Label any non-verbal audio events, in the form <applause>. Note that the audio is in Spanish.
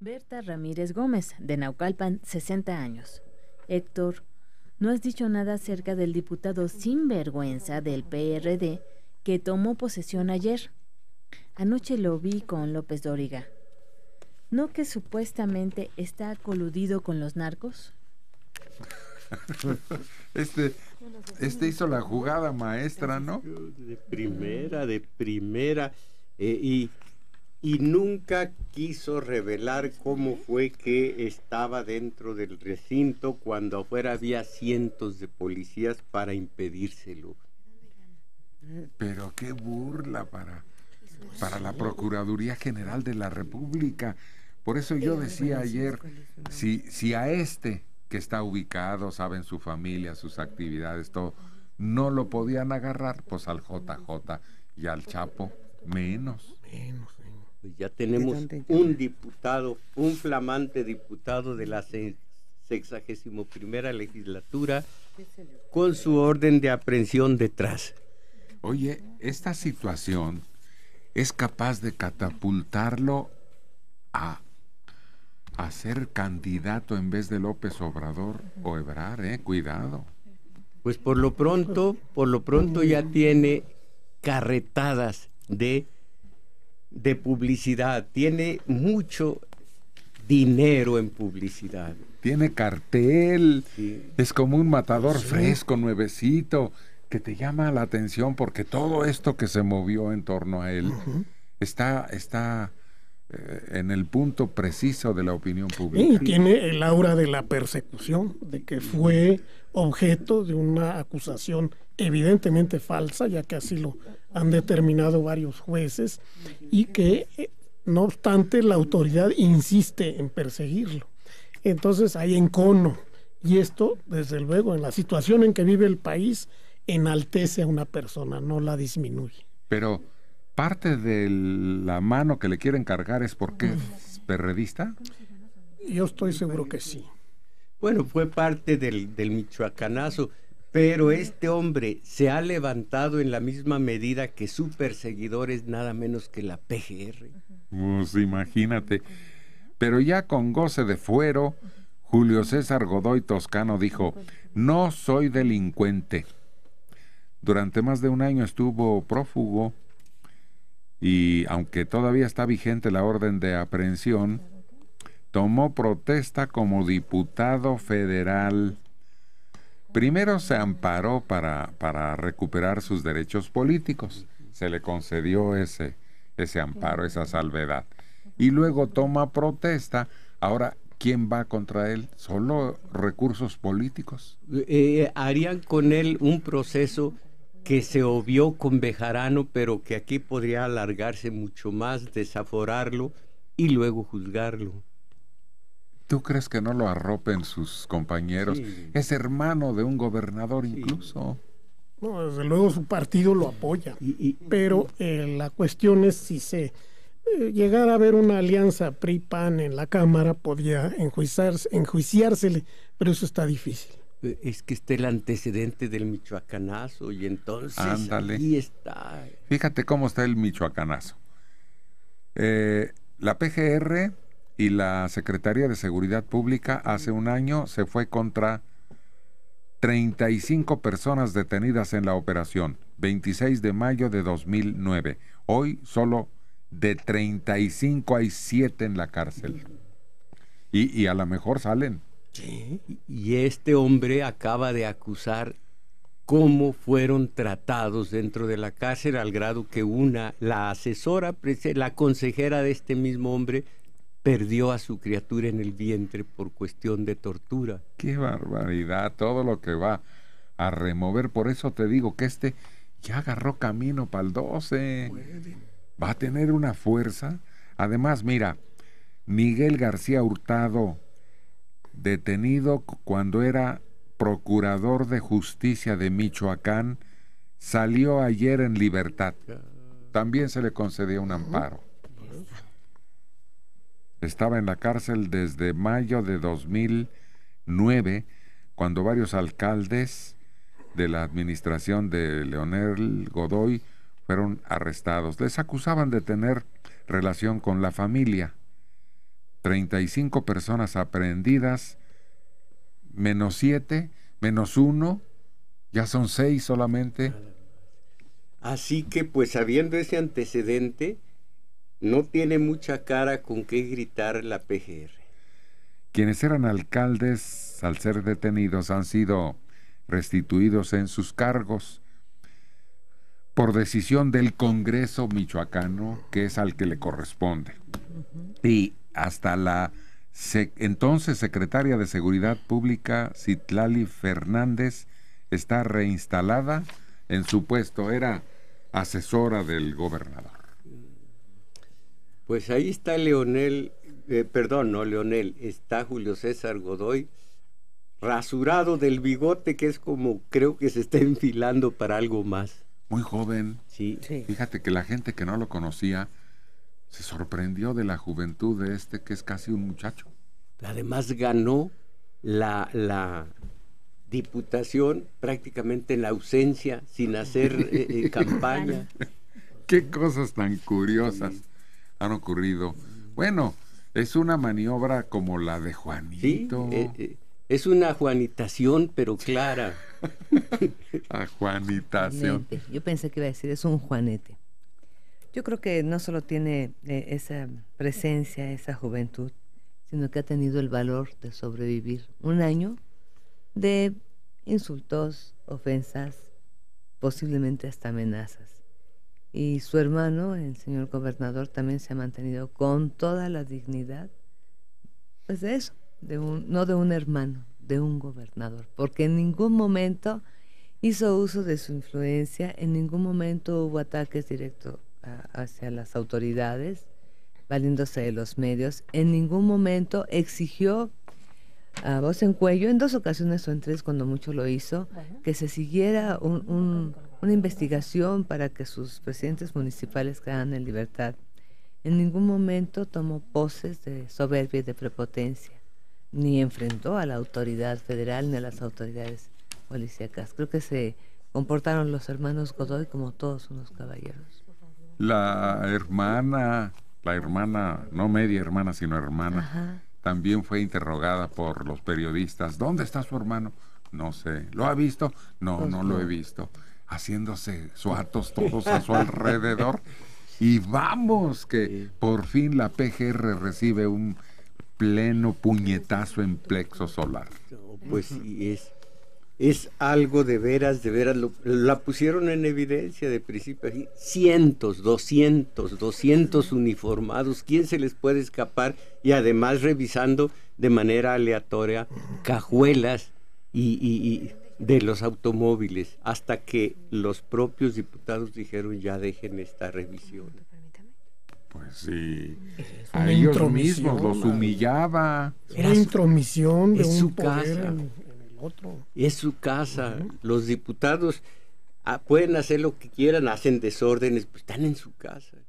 Berta Ramírez Gómez, de Naucalpan, 60 años. Héctor, no has dicho nada acerca del diputado sinvergüenza del PRD que tomó posesión ayer. Anoche lo vi con López Dóriga. ¿No que supuestamente está coludido con los narcos? <laughs> Este, este, hizo la jugada maestra, ¿no? De primera, de primera. Eh, y y nunca quiso revelar cómo fue que estaba dentro del recinto cuando afuera había cientos de policías para impedírselo. Pero qué burla para, para la Procuraduría General de la República. Por eso yo decía ayer, si, si a este que está ubicado, saben su familia, sus actividades, todo, no lo podían agarrar, pues al JJ y al Chapo menos. Menos. Pues ya tenemos un diputado, un flamante diputado de la sexagésimo primera legislatura con su orden de aprehensión detrás. Oye, esta situación es capaz de catapultarlo a, a ser candidato en vez de López Obrador o Ebrar, eh, cuidado. Pues por lo pronto, por lo pronto ya tiene carretadas de de publicidad, tiene mucho dinero en publicidad. Tiene cartel, es como un matador fresco, nuevecito, que te llama la atención porque todo esto que se movió en torno a él está, está eh, en el punto preciso de la opinión pública. Y tiene el aura de la persecución, de que fue objeto de una acusación evidentemente falsa, ya que así lo han determinado varios jueces, y que eh, no obstante la autoridad insiste en perseguirlo. Entonces hay encono, y esto, desde luego, en la situación en que vive el país, enaltece a una persona, no la disminuye. Pero parte de la mano que le quieren cargar es porque es perredista? Yo estoy seguro que sí. Bueno, fue parte del, michoacanazo, pero este hombre se ha levantado en la misma medida que su perseguidor es nada menos que la PGR. Pues imagínate. Pero ya con goce de fuero, Julio César Godoy Toscano dijo, no soy delincuente. Durante más de un año estuvo prófugo y aunque todavía está vigente la orden de aprehensión, tomó protesta como diputado federal. Primero se amparó para, para recuperar sus derechos políticos, se le concedió ese, ese amparo, esa salvedad. Y luego toma protesta. Ahora, ¿quién va contra él? ¿Solo recursos políticos? Eh, eh, harían con él un proceso que se obvió con Bejarano, pero que aquí podría alargarse mucho más, desaforarlo y luego juzgarlo. ¿Tú crees que no lo arropen sus compañeros? Es hermano de un gobernador incluso. No, desde luego su partido lo apoya. pero eh, la cuestión es si se eh, llegara a ver una alianza PRI-PAN en la Cámara, podría enjuiciarse, enjuiciársele, pero eso está difícil es que está el antecedente del michoacanazo y entonces está. Fíjate cómo está el michoacanazo. Eh, la PGR y la Secretaría de Seguridad Pública hace un año se fue contra 35 personas detenidas en la operación, 26 de mayo de 2009. Hoy solo de 35 hay 7 en la cárcel. Y, y a lo mejor salen. Y este hombre acaba de acusar cómo fueron tratados dentro de la cárcel al grado que una, la asesora, la consejera de este mismo hombre, perdió a su criatura en el vientre por cuestión de tortura. Qué barbaridad, todo lo que va a remover. Por eso te digo que este ya agarró camino para el 12. Va a tener una fuerza. Además, mira, Miguel García Hurtado, detenido cuando era procurador de justicia de Michoacán, salió ayer en libertad. También se le concedió un amparo. Estaba en la cárcel desde mayo de 2009, cuando varios alcaldes de la administración de Leonel Godoy fueron arrestados. Les acusaban de tener relación con la familia. 35 personas aprehendidas, menos 7, menos 1, ya son 6 solamente. Así que pues habiendo ese antecedente, no tiene mucha cara con qué gritar la PGR. Quienes eran alcaldes al ser detenidos han sido restituidos en sus cargos por decisión del Congreso michoacano, que es al que le corresponde. Y hasta la entonces secretaria de Seguridad Pública, Citlali Fernández, está reinstalada en su puesto. Era asesora del gobernador. Pues ahí está Leonel, eh, perdón, no Leonel, está Julio César Godoy rasurado del bigote que es como creo que se está <laughs> enfilando para algo más. Muy joven. Sí. sí. Fíjate que la gente que no lo conocía se sorprendió de la juventud de este que es casi un muchacho. Además ganó la, diputación prácticamente en la ausencia, sin hacer eh, eh, <laughs> campaña. Qué cosas tan curiosas han ocurrido. Bueno, es una maniobra como la de Juanito. Eh, es una juanitación, pero clara. <laughs> A juanitación. Yo pensé que iba a decir, es un juanete. Yo creo que no solo tiene eh, esa presencia, esa juventud, sino que ha tenido el valor de sobrevivir un año de insultos, ofensas, posiblemente hasta amenazas. Y su hermano, el señor gobernador, también se ha mantenido con toda la dignidad, pues de eso, de un, no de un hermano, de un gobernador, porque en ningún momento hizo uso de su influencia, en ningún momento hubo ataques directos hacia, las autoridades, valiéndose de los medios, en ningún momento exigió a voz en cuello, en dos ocasiones o en tres cuando mucho lo hizo, que se siguiera una investigación para que sus presidentes municipales quedaran en libertad. En ningún momento tomó poses de soberbia y de prepotencia, ni enfrentó a la autoridad federal ni a las autoridades policíacas. Creo que se comportaron los hermanos Godoy como todos unos caballeros. La hermana, la hermana, no media hermana, sino hermana, también fue interrogada por los periodistas. ¿Dónde está su hermano? No sé. ¿Lo ha visto? No, pues no lo he visto. Haciéndose suatos todos a su <laughs> alrededor. Y vamos, que por fin la PGR recibe un pleno puñetazo en plexo solar. Pues sí, es es algo de veras, de veras, lo, la pusieron en evidencia de principio cientos, doscientos, doscientos uniformados, ¿quién se les puede escapar? Y además revisando de manera aleatoria cajuelas y, y, de los automóviles, hasta que los propios diputados dijeron ya dejen esta revisión. Pues sí, a los humillaba. Era intromisión de un su casa otro. Es su casa. Los diputados ah, pueden hacer lo que quieran, hacen desórdenes, pues están en su casa.